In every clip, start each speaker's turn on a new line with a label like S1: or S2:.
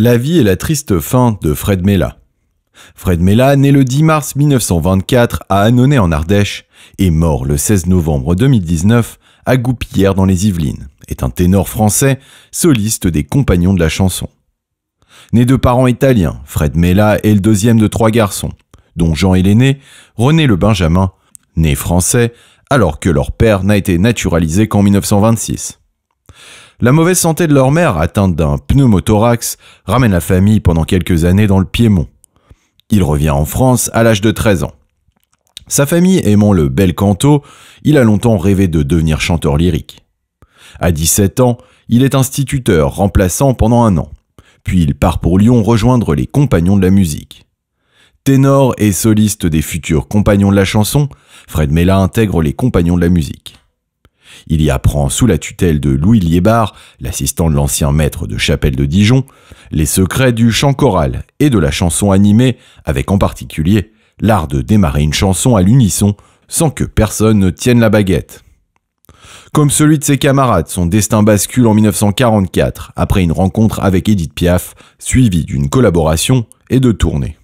S1: La vie et la triste fin de Fred Mella. Fred Mella, né le 10 mars 1924 à Annonay en Ardèche et mort le 16 novembre 2019 à Goupillère dans les Yvelines, est un ténor français, soliste des Compagnons de la chanson. Né de parents italiens, Fred Mella est le deuxième de trois garçons, dont Jean est l'aîné, René le Benjamin, né français, alors que leur père n'a été naturalisé qu'en 1926. La mauvaise santé de leur mère, atteinte d'un pneumothorax, ramène la famille pendant quelques années dans le Piémont. Il revient en France à l'âge de 13 ans. Sa famille aimant le bel canto, il a longtemps rêvé de devenir chanteur lyrique. À 17 ans, il est instituteur, remplaçant pendant un an. Puis il part pour Lyon rejoindre les compagnons de la musique. Ténor et soliste des futurs compagnons de la chanson, Fred Mella intègre les compagnons de la musique. Il y apprend, sous la tutelle de Louis Liébard, l'assistant de l'ancien maître de Chapelle de Dijon, les secrets du chant choral et de la chanson animée, avec en particulier l'art de démarrer une chanson à l'unisson sans que personne ne tienne la baguette. Comme celui de ses camarades, son destin bascule en 1944 après une rencontre avec Edith Piaf, suivie d'une collaboration et de tournées.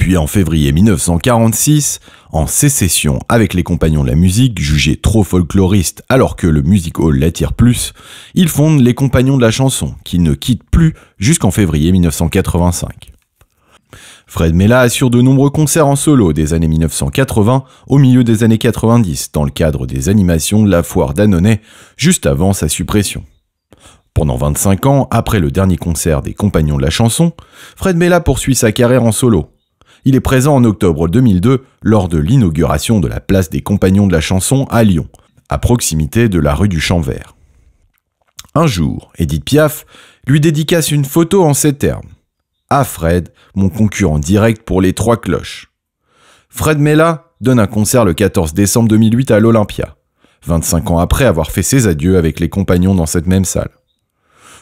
S1: Puis en février 1946, en sécession avec les compagnons de la musique, jugés trop folkloristes alors que le music hall l'attire plus, ils fondent les compagnons de la chanson, qui ne quittent plus jusqu'en février 1985. Fred Mella assure de nombreux concerts en solo des années 1980 au milieu des années 90 dans le cadre des animations de la foire d'Annonay juste avant sa suppression. Pendant 25 ans, après le dernier concert des Compagnons de la chanson, Fred Mella poursuit sa carrière en solo, il est présent en octobre 2002 lors de l'inauguration de la place des Compagnons de la Chanson à Lyon, à proximité de la rue du Champ Vert. Un jour, Edith Piaf lui dédicace une photo en ces termes. À ah, Fred, mon concurrent direct pour les trois cloches. Fred Mella donne un concert le 14 décembre 2008 à l'Olympia, 25 ans après avoir fait ses adieux avec les compagnons dans cette même salle.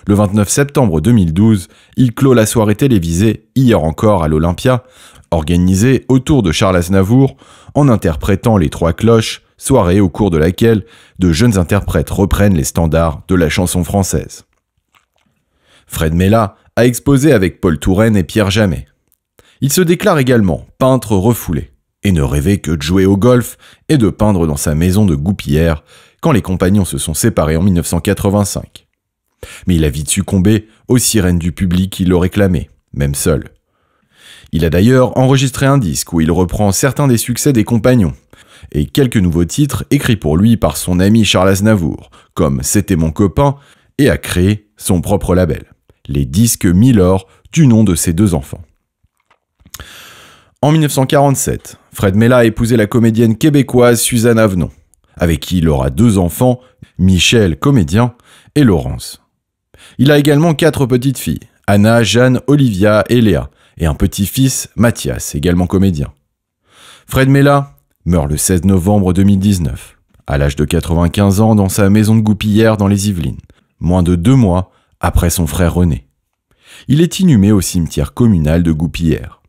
S1: Le 29 septembre 2012, il clôt la soirée télévisée, hier encore à l'Olympia, organisé autour de Charles Aznavour en interprétant les trois cloches, soirée au cours de laquelle de jeunes interprètes reprennent les standards de la chanson française. Fred Mella a exposé avec Paul Touraine et Pierre Jamet. Il se déclare également peintre refoulé et ne rêvait que de jouer au golf et de peindre dans sa maison de Goupillère quand les compagnons se sont séparés en 1985. Mais il a vite succombé aux sirènes du public qui le clamé, même seul. Il a d'ailleurs enregistré un disque où il reprend certains des succès des compagnons, et quelques nouveaux titres écrits pour lui par son ami Charles Aznavour, comme C'était mon copain, et a créé son propre label, les disques Milor, du nom de ses deux enfants. En 1947, Fred Mella a épousé la comédienne québécoise Suzanne Avenon, avec qui il aura deux enfants, Michel, comédien, et Laurence. Il a également quatre petites filles, Anna, Jeanne, Olivia et Léa, et un petit-fils, Mathias, également comédien. Fred Mella meurt le 16 novembre 2019, à l'âge de 95 ans dans sa maison de goupillère dans les Yvelines, moins de deux mois après son frère René. Il est inhumé au cimetière communal de Goupillère.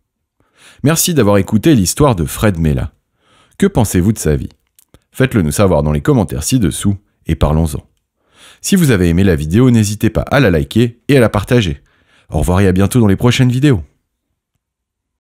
S1: Merci d'avoir écouté l'histoire de Fred Mella. Que pensez-vous de sa vie Faites-le nous savoir dans les commentaires ci-dessous et parlons-en. Si vous avez aimé la vidéo, n'hésitez pas à la liker et à la partager. Au revoir et à bientôt dans les prochaines vidéos.